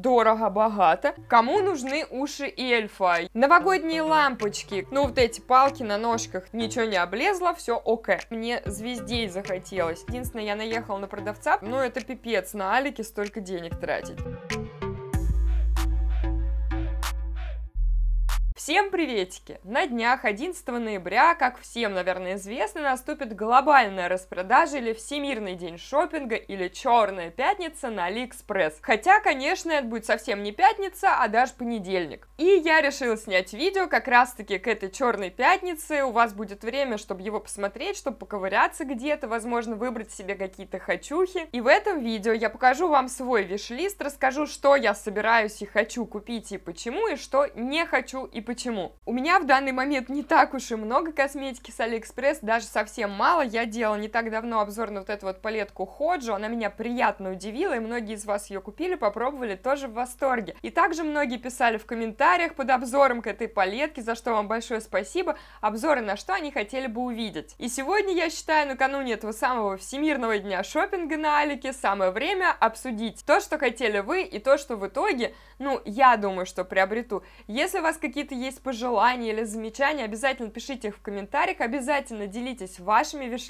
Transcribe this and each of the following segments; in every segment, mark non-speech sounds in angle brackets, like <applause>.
дорого, богато. Кому нужны уши эльфа? Новогодние лампочки. Ну, вот эти палки на ножках. Ничего не облезло, все окей, Мне звездей захотелось. Единственное, я наехал на продавца, но ну, это пипец, на Алике столько денег тратить. Всем приветики! На днях 11 ноября, как всем, наверное, известно, наступит глобальная распродажа или Всемирный день шопинга или Черная пятница на Алиэкспресс. Хотя, конечно, это будет совсем не пятница, а даже понедельник. И я решила снять видео как раз-таки к этой Черной пятнице. У вас будет время, чтобы его посмотреть, чтобы поковыряться где-то, возможно, выбрать себе какие-то хочухи. И в этом видео я покажу вам свой виш-лист, расскажу, что я собираюсь и хочу купить и почему, и что не хочу и почему почему. У меня в данный момент не так уж и много косметики с Алиэкспресс, даже совсем мало. Я делала не так давно обзор на вот эту вот палетку Ходжо, она меня приятно удивила, и многие из вас ее купили, попробовали, тоже в восторге. И также многие писали в комментариях под обзором к этой палетке, за что вам большое спасибо, обзоры на что они хотели бы увидеть. И сегодня, я считаю, накануне этого самого всемирного дня шопинга на Алике, самое время обсудить то, что хотели вы, и то, что в итоге, ну, я думаю, что приобрету. Если у вас какие-то есть пожелания или замечания, обязательно пишите их в комментариях, обязательно делитесь вашими виш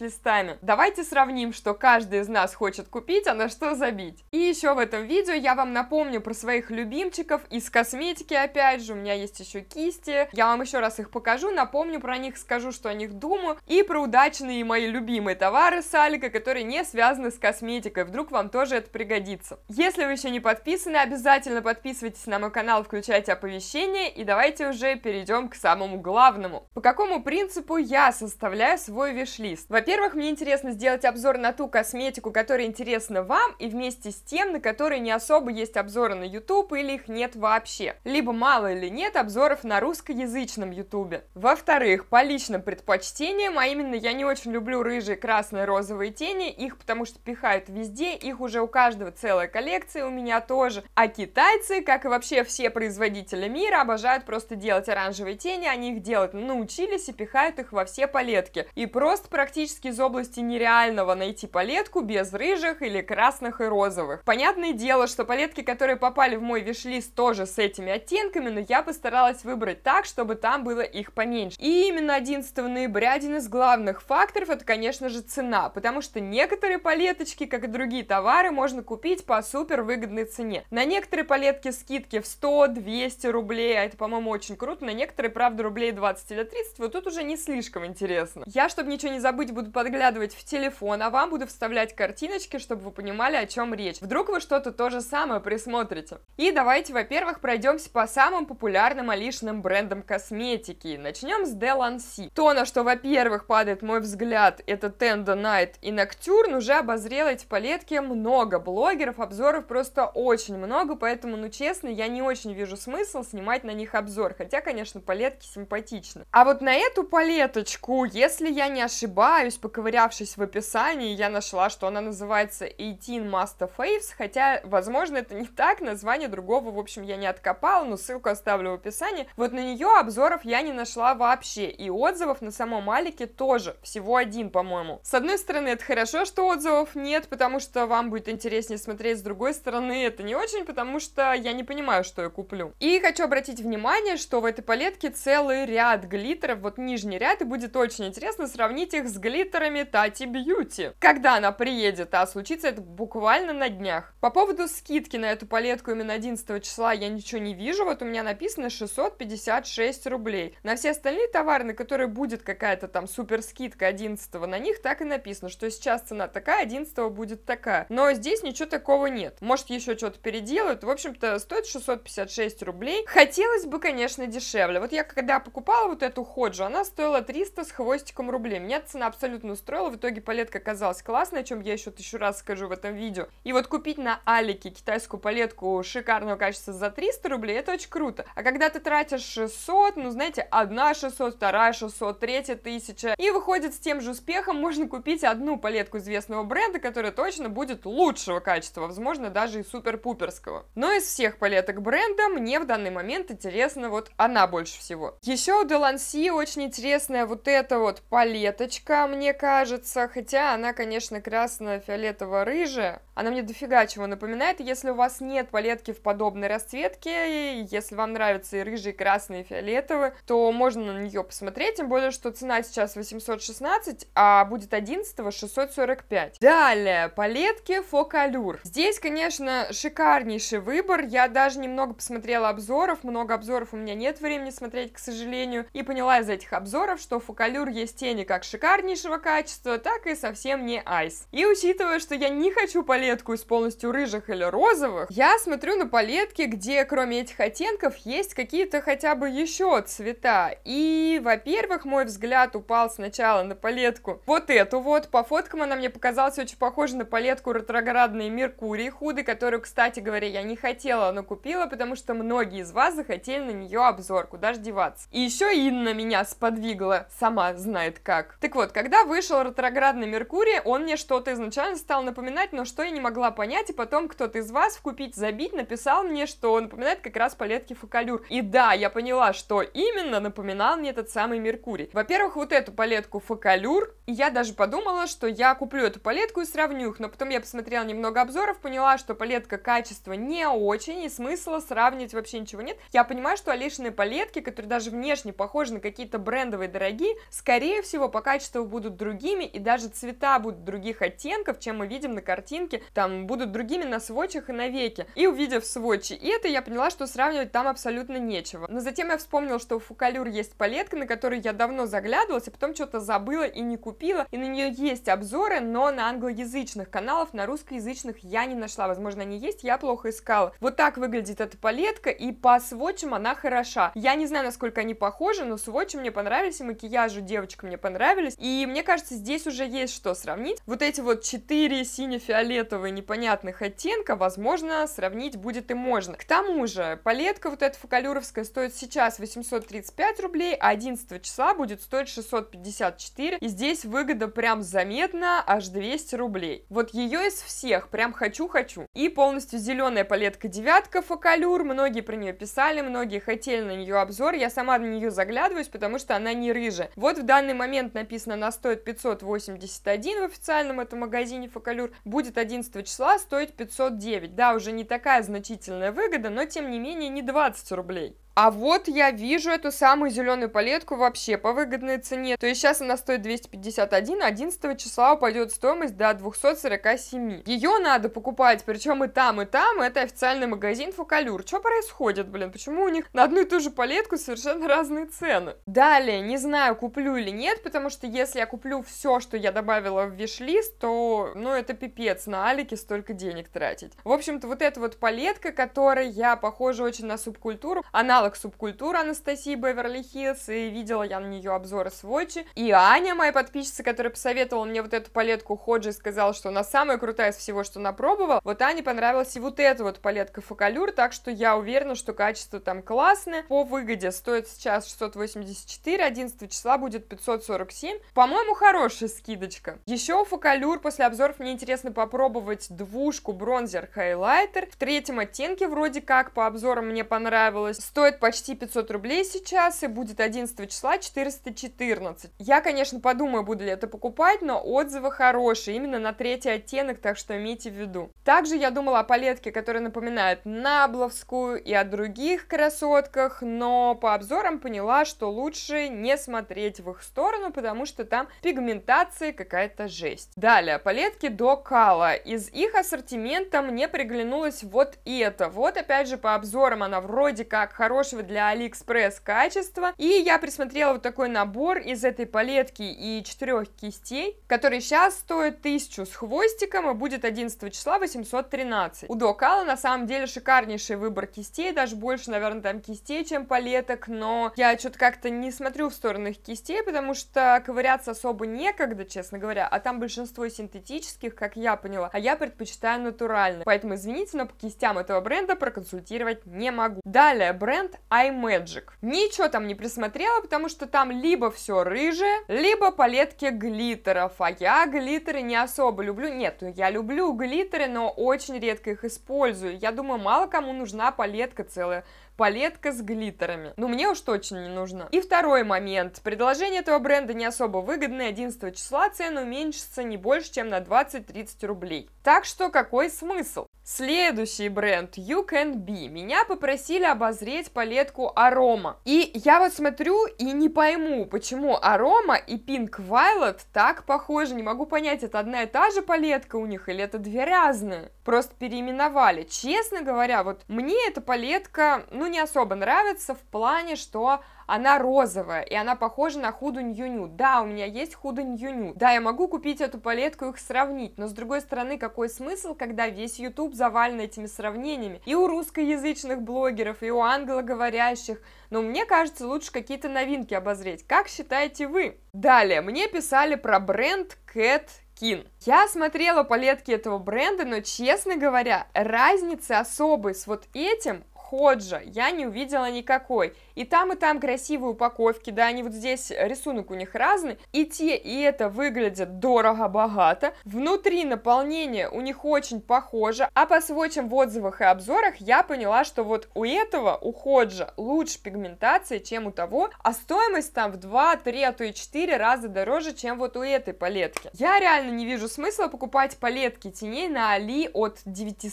Давайте сравним, что каждый из нас хочет купить, а на что забить. И еще в этом видео я вам напомню про своих любимчиков из косметики, опять же, у меня есть еще кисти, я вам еще раз их покажу, напомню про них, скажу, что о них думаю, и про удачные мои любимые товары с Алика, которые не связаны с косметикой, вдруг вам тоже это пригодится. Если вы еще не подписаны, обязательно подписывайтесь на мой канал, включайте оповещения, и давайте уже же перейдем к самому главному. По какому принципу я составляю свой виш-лист? Во-первых, мне интересно сделать обзор на ту косметику, которая интересна вам, и вместе с тем, на которой не особо есть обзоры на YouTube или их нет вообще. Либо мало или нет обзоров на русскоязычном YouTube. Во-вторых, по личным предпочтениям, а именно я не очень люблю рыжие, красные, розовые тени, их потому что пихают везде, их уже у каждого целая коллекция, у меня тоже. А китайцы, как и вообще все производители мира, обожают просто делать делать оранжевые тени, они их делают, научились и пихают их во все палетки. И просто практически из области нереального найти палетку без рыжих или красных и розовых. Понятное дело, что палетки, которые попали в мой вишлист, тоже с этими оттенками, но я постаралась выбрать так, чтобы там было их поменьше. И именно 11 ноября один из главных факторов это, конечно же, цена, потому что некоторые палеточки, как и другие товары, можно купить по супер выгодной цене. На некоторые палетки скидки в 100-200 рублей, а это, по-моему, очень круто, на некоторые, правда, рублей 20 или 30, вот тут уже не слишком интересно. Я, чтобы ничего не забыть, буду подглядывать в телефон, а вам буду вставлять картиночки, чтобы вы понимали, о чем речь. Вдруг вы что-то то же самое присмотрите. И давайте, во-первых, пройдемся по самым популярным Алишным брендам косметики. Начнем с Delancey. То, на что, во-первых, падает мой взгляд, это Tenda Night и Nocturne, уже обозрела эти палетки много блогеров, обзоров просто очень много, поэтому, ну честно, я не очень вижу смысл снимать на них обзор, Хотя, конечно, палетки симпатичны. А вот на эту палеточку, если я не ошибаюсь, поковырявшись в описании, я нашла, что она называется 18 Master Faves, хотя, возможно, это не так, название другого, в общем, я не откопала, но ссылку оставлю в описании. Вот на нее обзоров я не нашла вообще, и отзывов на самом Алике тоже, всего один, по-моему. С одной стороны, это хорошо, что отзывов нет, потому что вам будет интереснее смотреть, с другой стороны, это не очень, потому что я не понимаю, что я куплю. И хочу обратить внимание, что в этой палетке целый ряд глиттеров, вот нижний ряд, и будет очень интересно сравнить их с глиттерами Тати Бьюти. Когда она приедет, а случится это буквально на днях. По поводу скидки на эту палетку именно 11 числа я ничего не вижу, вот у меня написано 656 рублей. На все остальные товары, на которые будет какая-то там супер скидка 11 на них, так и написано, что сейчас цена такая, 11 будет такая. Но здесь ничего такого нет. Может еще что-то переделают. В общем-то, стоит 656 рублей. Хотелось бы, конечно, дешевле. Вот я когда покупала вот эту ходжу, она стоила 300 с хвостиком рублей. Меня цена абсолютно устроила, в итоге палетка оказалась классной, о чем я еще тысячу раз скажу в этом видео. И вот купить на Алике китайскую палетку шикарного качества за 300 рублей, это очень круто. А когда ты тратишь 600, ну знаете, одна 600, вторая 600, третья тысяча и выходит с тем же успехом можно купить одну палетку известного бренда, которая точно будет лучшего качества, возможно, даже и супер-пуперского. Но из всех палеток бренда мне в данный момент интересно вот она больше всего. Еще у Деланси очень интересная вот эта вот палеточка, мне кажется, хотя она, конечно, красно-фиолетово-рыжая. Она мне дофига чего напоминает. Если у вас нет палетки в подобной расцветке, если вам нравятся и рыжие, и красные, и фиолетовые, то можно на нее посмотреть, тем более, что цена сейчас 816, а будет 11 645. Далее, палетки Фокалюр. Здесь, конечно, шикарнейший выбор. Я даже немного посмотрела обзоров, много обзоров у меня нет времени смотреть, к сожалению, и поняла из этих обзоров, что у Фокалюр есть тени как шикарнейшего качества, так и совсем не айс. И учитывая, что я не хочу палетку из полностью рыжих или розовых, я смотрю на палетки, где кроме этих оттенков есть какие-то хотя бы еще цвета. И, во-первых, мой взгляд упал сначала на палетку вот эту вот. По фоткам она мне показалась очень похожа на палетку ретроградный Меркурий худы, которую, кстати говоря, я не хотела, но купила, потому что многие из вас захотели на нее обзорку даже деваться. И еще Инна меня сподвигла, сама знает как. Так вот, когда вышел ретроградный Меркурий, он мне что-то изначально стал напоминать, но что я не могла понять, и потом кто-то из вас в «Купить, забить» написал мне, что он напоминает как раз палетки Фокалюр. И да, я поняла, что именно напоминал мне этот самый Меркурий. Во-первых, вот эту палетку Фокалюр, и я даже подумала, что я куплю эту палетку и сравню их, но потом я посмотрела немного обзоров, поняла, что палетка качества не очень, и смысла сравнивать вообще ничего нет. Я понимаю, что алиш розничные палетки, которые даже внешне похожи на какие-то брендовые дорогие, скорее всего, по качеству будут другими, и даже цвета будут других оттенков, чем мы видим на картинке, там будут другими на сводчах и на веке. И увидев сводчи и это, я поняла, что сравнивать там абсолютно нечего. Но затем я вспомнила, что у Фукалюр есть палетка, на которую я давно заглядывалась, а потом что-то забыла и не купила, и на нее есть обзоры, но на англоязычных каналов, на русскоязычных я не нашла. Возможно, они есть, я плохо искала. Вот так выглядит эта палетка, и по сводчам она хороша хороша. Я не знаю, насколько они похожи, но сводчи мне понравились, и макияжи девочек мне понравились. И мне кажется, здесь уже есть что сравнить. Вот эти вот четыре сине-фиолетовые непонятных оттенка, возможно, сравнить будет и можно. К тому же, палетка вот эта фокалюровская стоит сейчас 835 рублей, а 11 числа будет стоить 654. И здесь выгода прям заметна, аж 200 рублей. Вот ее из всех прям хочу-хочу. И полностью зеленая палетка девятка фокалюр. Многие про нее писали, многие хотели отдельно на нее обзор, я сама на нее заглядываюсь, потому что она не рыжая. Вот в данный момент написано, она стоит 581 в официальном этом магазине Фокалюр, будет 11 числа стоить 509. Да, уже не такая значительная выгода, но тем не менее не 20 рублей. А вот я вижу эту самую зеленую палетку вообще по выгодной цене. То есть сейчас она стоит 251, 11 числа упадет стоимость до 247. Ее надо покупать, причем и там, и там. Это официальный магазин Фокалюр. Что происходит, блин? Почему у них на одну и ту же палетку совершенно разные цены? Далее, не знаю, куплю или нет, потому что если я куплю все, что я добавила в виш-лист, то, ну, это пипец, на Алике столько денег тратить. В общем-то, вот эта вот палетка, которая, похоже очень на субкультуру, она читала субкультуру Анастасии Беверли-Хиллз, и видела я на нее обзоры с Watch. И Аня, моя подписчица, которая посоветовала мне вот эту палетку Ходжи, сказала, что она самая крутая из всего, что напробовала. Вот Ане понравилась и вот эта вот палетка Фокалюр, так что я уверена, что качество там классное. По выгоде стоит сейчас 684, 11 числа будет 547. По-моему, хорошая скидочка. Еще у Фокалюр после обзоров мне интересно попробовать двушку бронзер хайлайтер в третьем оттенке вроде как по обзорам мне понравилось. Стоит стоит почти 500 рублей сейчас и будет 11 числа 414. Я, конечно, подумаю, буду ли это покупать, но отзывы хорошие, именно на третий оттенок, так что имейте в виду. Также я думала о палетке, которая напоминает Набловскую и о других красотках, но по обзорам поняла, что лучше не смотреть в их сторону, потому что там пигментация какая-то жесть. Далее, палетки до Кала. Из их ассортимента мне приглянулось вот это. Вот опять же по обзорам она вроде как хорошая, хорошего для Алиэкспресс качества. И я присмотрела вот такой набор из этой палетки и четырех кистей, который сейчас стоит 1000 с хвостиком и а будет 11 числа 813. У Докала на самом деле шикарнейший выбор кистей, даже больше, наверное, там кистей, чем палеток, но я что-то как-то не смотрю в сторону их кистей, потому что ковыряться особо некогда, честно говоря, а там большинство синтетических, как я поняла, а я предпочитаю натуральные. Поэтому, извините, но по кистям этого бренда проконсультировать не могу. Далее, бренд бренд iMagic. Ничего там не присмотрела, потому что там либо все рыжее, либо палетки глиттеров. А я глиттеры не особо люблю. Нет, ну я люблю глиттеры, но очень редко их использую. Я думаю, мало кому нужна палетка целая палетка с глиттерами. Но ну, мне уж точно не нужно. И второй момент. Предложение этого бренда не особо выгодное. 11 числа цены уменьшится не больше, чем на 20-30 рублей. Так что какой смысл? Следующий бренд You Can Be. Меня попросили обозреть палетку Aroma. И я вот смотрю и не пойму, почему Aroma и Pink Violet так похожи. Не могу понять, это одна и та же палетка у них или это две разные. Просто переименовали. Честно говоря, вот мне эта палетка, ну, не особо нравится в плане, что она розовая, и она похожа на худу нью Да, у меня есть худу нью Да, я могу купить эту палетку и их сравнить, но с другой стороны, какой смысл, когда весь YouTube завален этими сравнениями? И у русскоязычных блогеров, и у англоговорящих. Но мне кажется, лучше какие-то новинки обозреть. Как считаете вы? Далее, мне писали про бренд Cat Skin. Я смотрела палетки этого бренда, но, честно говоря, разницы особой с вот этим Ходжа я не увидела никакой. И там, и там красивые упаковки, да, они вот здесь, э, рисунок у них разный. И те, и это выглядят дорого-богато. Внутри наполнение у них очень похоже. А по сводчам в отзывах и обзорах я поняла, что вот у этого, у Ходжа, лучше пигментация, чем у того, а стоимость там в 2, 3, а то и 4 раза дороже, чем вот у этой палетки. Я реально не вижу смысла покупать палетки теней на Али от 900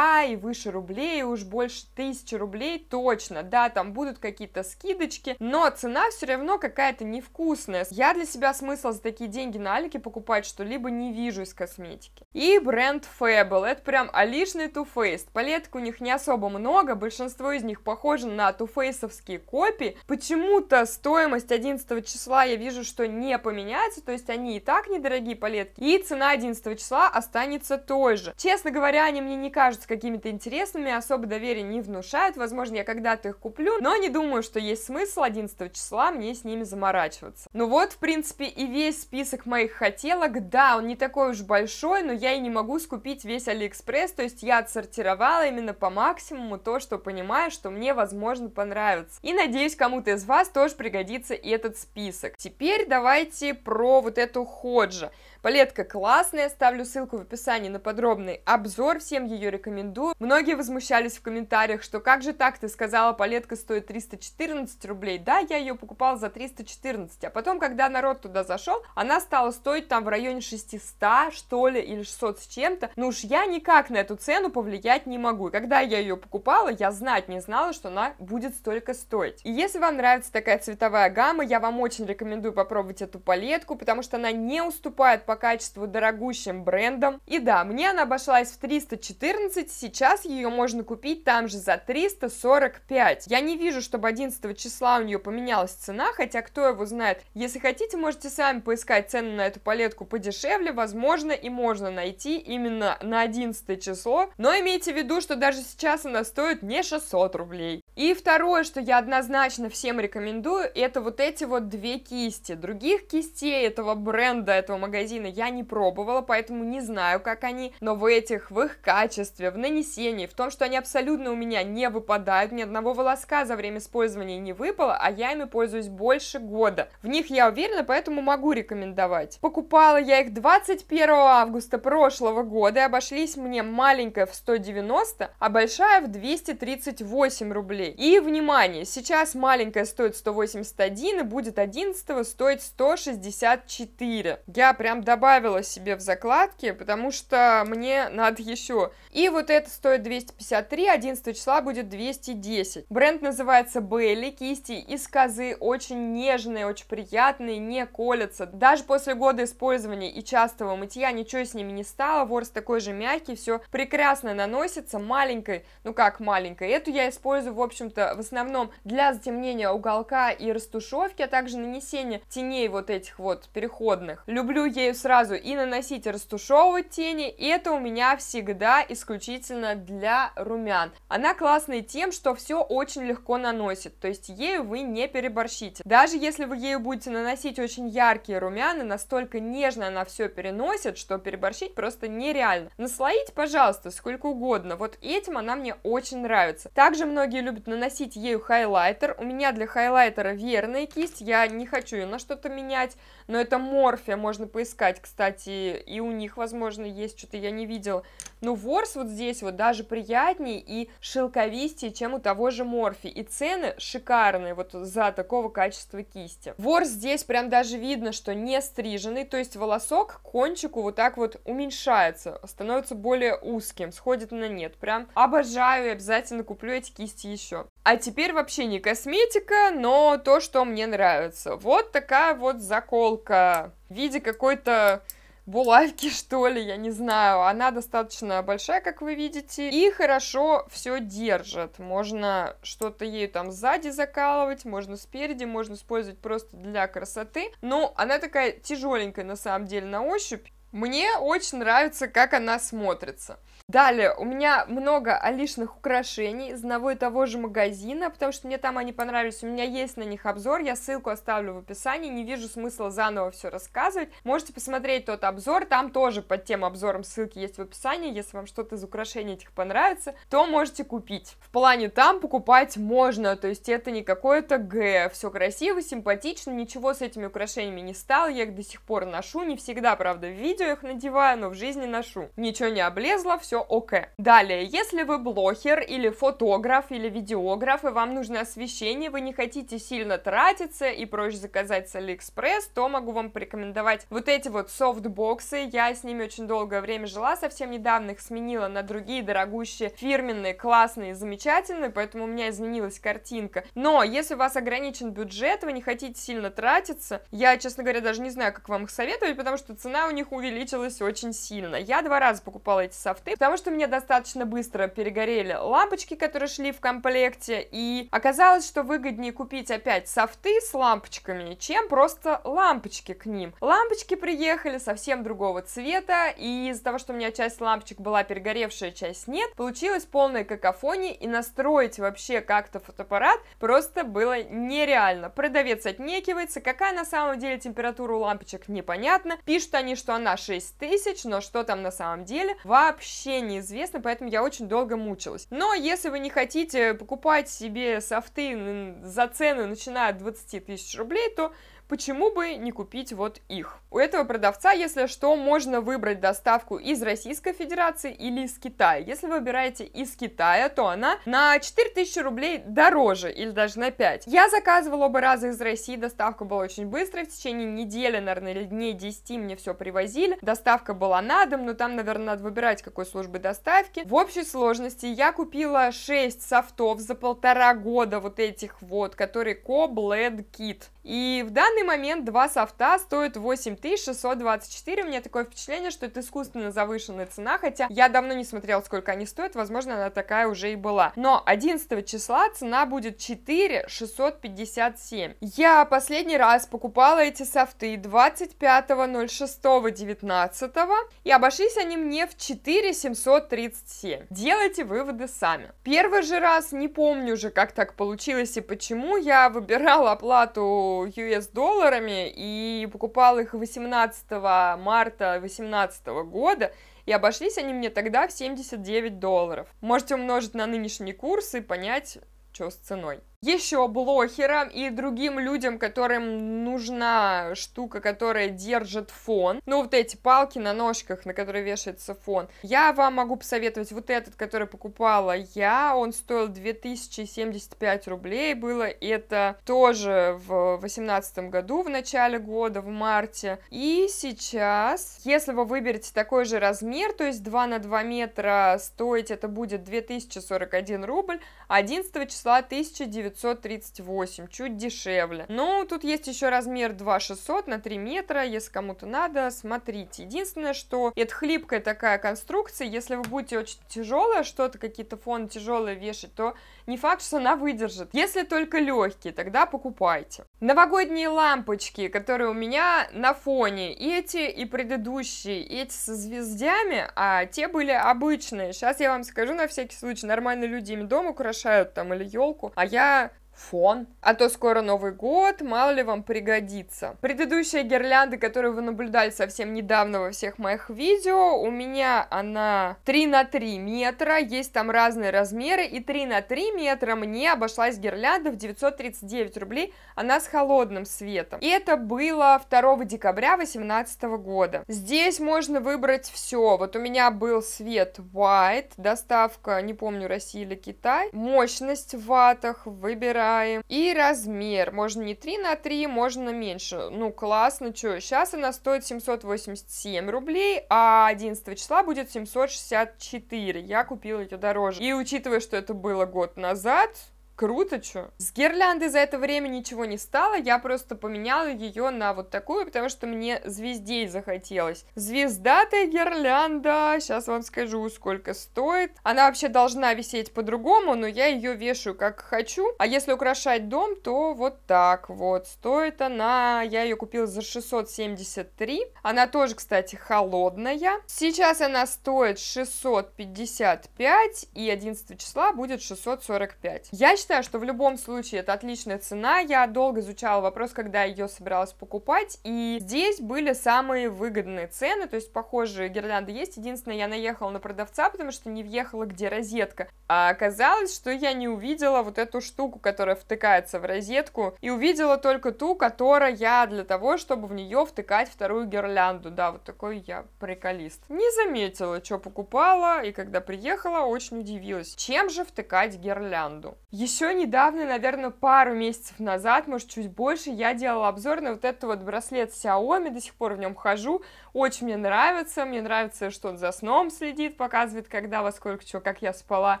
и выше рублей, и уж больше 1000 рублей точно. Да, там будут какие-то скидочки, но цена все равно какая-то невкусная. Я для себя смысл за такие деньги на Алике покупать что-либо не вижу из косметики. И бренд Fable, это прям алишный Too Faced. Палеток у них не особо много, большинство из них похожи на Too Faced'овские копии. Почему-то стоимость 11 числа я вижу, что не поменяется, то есть они и так недорогие палетки, и цена 11 числа останется той же. Честно говоря, они мне не кажутся какими-то интересными, особо доверия не внушают, возможно, я когда-то их куплю, но не думаю, что что есть смысл 11 числа мне с ними заморачиваться. Ну вот, в принципе, и весь список моих хотелок. Да, он не такой уж большой, но я и не могу скупить весь Алиэкспресс, то есть я отсортировала именно по максимуму то, что понимаю, что мне, возможно, понравится. И надеюсь, кому-то из вас тоже пригодится и этот список. Теперь давайте про вот эту ходжа. Палетка классная, ставлю ссылку в описании на подробный обзор, всем ее рекомендую. Многие возмущались в комментариях, что как же так, ты сказала, палетка стоит 314 рублей. Да, я ее покупала за 314, а потом, когда народ туда зашел, она стала стоить там в районе 600, что ли, или 600 с чем-то. Ну уж я никак на эту цену повлиять не могу. И когда я ее покупала, я знать не знала, что она будет столько стоить. И если вам нравится такая цветовая гамма, я вам очень рекомендую попробовать эту палетку, потому что она не уступает по качеству дорогущим брендом. И да, мне она обошлась в 314, сейчас ее можно купить там же за 345. Я не вижу, чтобы 11 числа у нее поменялась цена, хотя кто его знает. Если хотите, можете сами поискать цену на эту палетку подешевле, возможно и можно найти именно на 11 число, но имейте в виду, что даже сейчас она стоит не 600 рублей. И второе, что я однозначно всем рекомендую, это вот эти вот две кисти. Других кистей этого бренда, этого магазина реально я не пробовала, поэтому не знаю, как они, но в этих, в их качестве, в нанесении, в том, что они абсолютно у меня не выпадают, ни одного волоска за время использования не выпало, а я ими пользуюсь больше года. В них я уверена, поэтому могу рекомендовать. Покупала я их 21 августа прошлого года и обошлись мне маленькая в 190, а большая в 238 рублей. И, внимание, сейчас маленькая стоит 181 и будет 11 стоить 164. Я прям добавила себе в закладки, потому что мне надо еще. И вот это стоит 253, 11 числа будет 210. Бренд называется Белли, кисти из козы, очень нежные, очень приятные, не колятся. Даже после года использования и частого мытья ничего с ними не стало, ворс такой же мягкий, все прекрасно наносится, маленькой, ну как маленькой, эту я использую, в общем-то, в основном для затемнения уголка и растушевки, а также нанесения теней вот этих вот переходных. Люблю ею сразу и наносить, и растушевывать тени. И это у меня всегда исключительно для румян. Она классная тем, что все очень легко наносит, то есть ею вы не переборщите. Даже если вы ею будете наносить очень яркие румяна, настолько нежно она все переносит, что переборщить просто нереально. Наслоить, пожалуйста, сколько угодно. Вот этим она мне очень нравится. Также многие любят наносить ею хайлайтер. У меня для хайлайтера верная кисть, я не хочу ее на что-то менять, но это морфия, можно поискать искать, кстати, и у них, возможно, есть что-то, я не видела но ну, ворс вот здесь вот даже приятнее и шелковистее, чем у того же Морфи. И цены шикарные вот за такого качества кисти. Ворс здесь прям даже видно, что не стриженный, то есть волосок кончику вот так вот уменьшается, становится более узким, сходит на нет. Прям обожаю и обязательно куплю эти кисти еще. А теперь вообще не косметика, но то, что мне нравится. Вот такая вот заколка в виде какой-то булавки, <laughs> что ли, я не знаю. Она достаточно большая, как вы видите, и хорошо все держит. Можно что-то ею там сзади закалывать, можно спереди, можно использовать просто для красоты. Но она такая тяжеленькая на самом деле на ощупь, мне очень нравится, как она смотрится. Далее, у меня много алишных украшений из одного и того же магазина, потому что мне там они понравились, у меня есть на них обзор, я ссылку оставлю в описании, не вижу смысла заново все рассказывать, можете посмотреть тот обзор, там тоже под тем обзором ссылки есть в описании, если вам что-то из украшений этих понравится, то можете купить. В плане там покупать можно, то есть это не какое-то Г, все красиво, симпатично, ничего с этими украшениями не стало, я их до сих пор ношу, не всегда, правда, в видео, еще их надеваю, но в жизни ношу. Ничего не облезло, все окей. Далее, если вы блогер или фотограф или видеограф, и вам нужно освещение, вы не хотите сильно тратиться и проще заказать с Алиэкспресс, то могу вам порекомендовать вот эти вот софтбоксы. Я с ними очень долгое время жила, совсем недавно их сменила на другие дорогущие, фирменные, классные, замечательные, поэтому у меня изменилась картинка. Но если у вас ограничен бюджет, вы не хотите сильно тратиться, я, честно говоря, даже не знаю, как вам их советовать, потому что цена у них увеличилась увеличилось очень сильно. Я два раза покупала эти софты, потому что мне достаточно быстро перегорели лампочки, которые шли в комплекте, и оказалось, что выгоднее купить опять софты с лампочками, чем просто лампочки к ним. Лампочки приехали совсем другого цвета, и из-за того, что у меня часть лампочек была перегоревшая, часть нет, получилось полное какофония, и настроить вообще как-то фотоаппарат просто было нереально. Продавец отнекивается, какая на самом деле температура у лампочек непонятно, пишут они, что она да, 6 тысяч, но что там на самом деле, вообще неизвестно, поэтому я очень долго мучилась. Но если вы не хотите покупать себе софты за цены, начиная от 20 тысяч рублей, то почему бы не купить вот их? У этого продавца, если что, можно выбрать доставку из Российской Федерации или из Китая. Если вы выбираете из Китая, то она на 4000 рублей дороже или даже на 5. Я заказывала оба раза из России, доставка была очень быстрая в течение недели, наверное, или дней 10 мне все привозили. Доставка была на дом, но там, наверное, надо выбирать, какой службы доставки. В общей сложности я купила 6 софтов за полтора года вот этих вот, которые Cobled Kit. И в данном данный момент два софта стоят 8624. У меня такое впечатление, что это искусственно завышенная цена, хотя я давно не смотрела, сколько они стоят. Возможно, она такая уже и была. Но 11 числа цена будет 4657. Я последний раз покупала эти софты 25.06.19 и обошлись они мне в 4737. Делайте выводы сами. Первый же раз, не помню уже, как так получилось и почему, я выбирала оплату US доллара долларами и покупал их 18 марта 2018 года, и обошлись они мне тогда в 79 долларов. Можете умножить на нынешний курс и понять, что с ценой еще блохерам и другим людям, которым нужна штука, которая держит фон. Ну, вот эти палки на ножках, на которые вешается фон. Я вам могу посоветовать вот этот, который покупала я. Он стоил 2075 рублей. Было это тоже в 2018 году, в начале года, в марте. И сейчас, если вы выберете такой же размер, то есть 2 на 2 метра, стоить это будет 2041 рубль. 11 числа 1900 938, чуть дешевле. Но ну, тут есть еще размер 2600 на 3 метра, если кому-то надо, смотрите. Единственное, что это хлипкая такая конструкция, если вы будете очень тяжелое что-то, какие-то фоны тяжелые вешать, то не факт, что она выдержит. Если только легкие, тогда покупайте. Новогодние лампочки, которые у меня на фоне, и эти, и предыдущие, эти со звездями, а те были обычные. Сейчас я вам скажу на всякий случай, Нормальные люди ими дом украшают там или елку, а я фон. А то скоро Новый год, мало ли вам пригодится. Предыдущая гирлянда, которую вы наблюдали совсем недавно во всех моих видео, у меня она 3 на 3 метра, есть там разные размеры, и 3 на 3 метра мне обошлась гирлянда в 939 рублей, она с холодным светом. И это было 2 декабря 2018 года. Здесь можно выбрать все. Вот у меня был свет white, доставка, не помню, Россия или Китай, мощность в ватах, выбираю выбираем. И размер. Можно не 3 на 3, можно меньше. Ну, классно, что. Сейчас она стоит 787 рублей, а 11 числа будет 764. Я купила ее дороже. И учитывая, что это было год назад, Круто, что? С гирлянды за это время ничего не стало, я просто поменяла ее на вот такую, потому что мне звездей захотелось. Звездатая гирлянда, сейчас вам скажу, сколько стоит. Она вообще должна висеть по-другому, но я ее вешаю как хочу. А если украшать дом, то вот так вот. Стоит она, я ее купила за 673. Она тоже, кстати, холодная. Сейчас она стоит 655, и 11 числа будет 645. Я считаю, считаю, что в любом случае это отличная цена. Я долго изучала вопрос, когда ее собиралась покупать, и здесь были самые выгодные цены, то есть похожие гирлянды есть. Единственное, я наехала на продавца, потому что не въехала, где розетка. А оказалось, что я не увидела вот эту штуку, которая втыкается в розетку, и увидела только ту, которая для того, чтобы в нее втыкать вторую гирлянду. Да, вот такой я приколист. Не заметила, что покупала, и когда приехала, очень удивилась. Чем же втыкать гирлянду? Еще еще недавно, наверное, пару месяцев назад, может, чуть больше, я делала обзор на вот этот вот браслет Xiaomi, до сих пор в нем хожу, очень мне нравится, мне нравится, что он за сном следит, показывает, когда, во сколько, что, как я спала,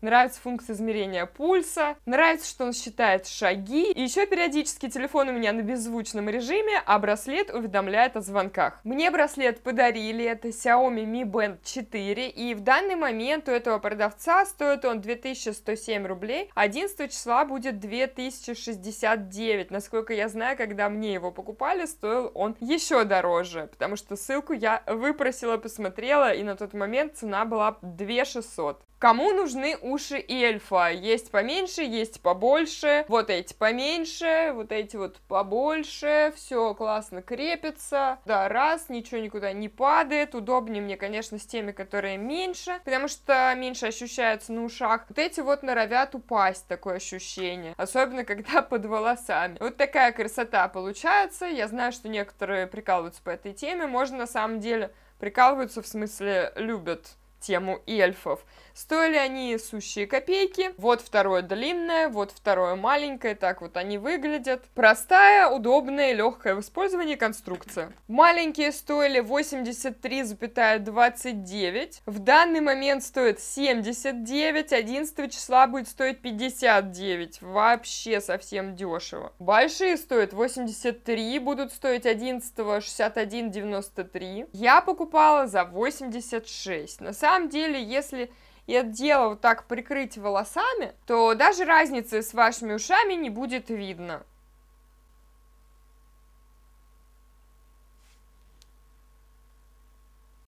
нравится функция измерения пульса, нравится, что он считает шаги, и еще периодически телефон у меня на беззвучном режиме, а браслет уведомляет о звонках. Мне браслет подарили, это Xiaomi Mi Band 4, и в данный момент у этого продавца стоит он 2107 рублей, 11 часов числа будет 2069. Насколько я знаю, когда мне его покупали, стоил он еще дороже, потому что ссылку я выпросила, посмотрела, и на тот момент цена была 2600. Кому нужны уши эльфа? Есть поменьше, есть побольше. Вот эти поменьше, вот эти вот побольше. Все классно крепится. Да, раз, ничего никуда не падает. Удобнее мне, конечно, с теми, которые меньше, потому что меньше ощущается на ушах. Вот эти вот норовят упасть, такое ощущение ощущение. Особенно, когда <laughs> под волосами. Вот такая красота получается. Я знаю, что некоторые прикалываются по этой теме. Можно на самом деле прикалываются, в смысле любят тему эльфов. Стоили они сущие копейки. Вот второе длинное, вот второе маленькое. Так вот они выглядят. Простая, удобная, легкая в использовании конструкция. Маленькие стоили 83,29. В данный момент стоит 79. 11 числа будет стоить 59. Вообще совсем дешево. Большие стоят 83, будут стоить 11 61,93. Я покупала за 86. На самом самом деле, если и это дело вот так прикрыть волосами, то даже разницы с вашими ушами не будет видно.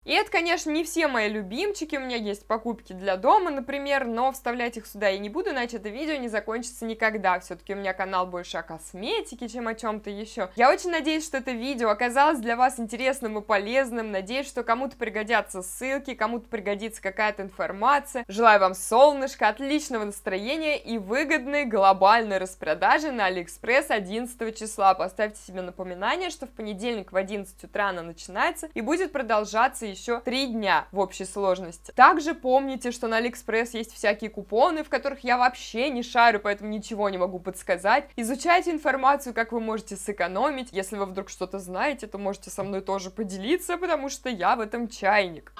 И это, конечно, не все мои любимчики, у меня есть покупки для дома, например, но вставлять их сюда я не буду, иначе это видео не закончится никогда. Все-таки у меня канал больше о косметике, чем о чем-то еще. Я очень надеюсь, что это видео оказалось для вас интересным и полезным. Надеюсь, что кому-то пригодятся ссылки, кому-то пригодится какая-то информация. Желаю вам солнышко, отличного настроения и выгодной глобальной распродажи на Алиэкспресс 11 числа. Поставьте себе напоминание, что в понедельник в 11 утра она начинается и будет продолжаться еще еще три дня в общей сложности. Также помните, что на Алиэкспресс есть всякие купоны, в которых я вообще не шарю, поэтому ничего не могу подсказать. Изучайте информацию, как вы можете сэкономить. Если вы вдруг что-то знаете, то можете со мной тоже поделиться, потому что я в этом чайник.